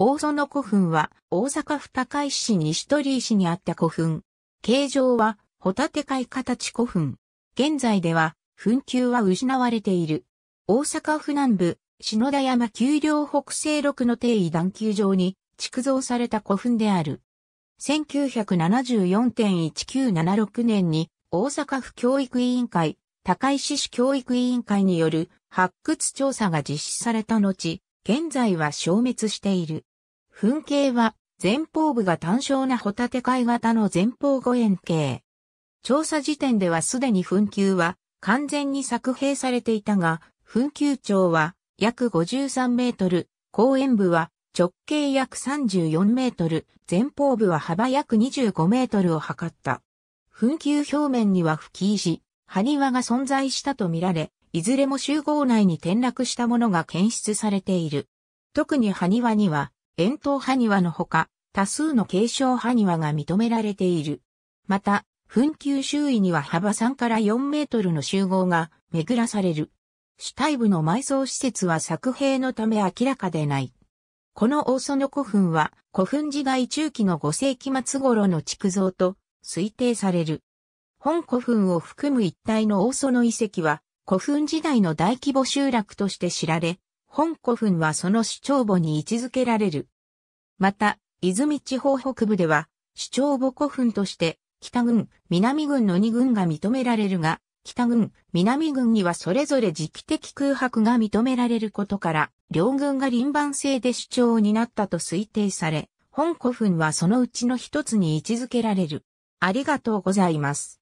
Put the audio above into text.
大園古墳は大阪府高石市西鳥石にあった古墳。形状はホタテ貝形古墳。現在では墳丘は失われている。大阪府南部、篠田山丘陵北西麓の定位段丘上に築造された古墳である。1974.1976年に大阪府教育委員会、高石市教育委員会による発掘調査が実施された後、現在は消滅している。噴景は、前方部が単焦なホタテ貝型の前方五円形。調査時点ではすでに噴球は完全に作兵されていたが、噴球長は約53メートル、後円部は直径約34メートル、前方部は幅約25メートルを測った。噴球表面には吹石、埴輪が存在したとみられ、いずれも集合内に転落したものが検出されている。特に埴輪には、円筒埴輪のほか、多数の継承埴輪が認められている。また、墳丘周囲には幅3から4メートルの集合が巡らされる。主体部の埋葬施設は作兵のため明らかでない。この大園古墳は古墳時代中期の5世紀末頃の築造と推定される。本古墳を含む一帯の大園遺跡は古墳時代の大規模集落として知られ、本古墳はその主張墓に位置づけられる。また、泉地方北部では、主張墓古墳として、北軍、南軍の2軍が認められるが、北軍、南軍にはそれぞれ時期的空白が認められることから、両軍が輪番制で主張になったと推定され、本古墳はそのうちの一つに位置づけられる。ありがとうございます。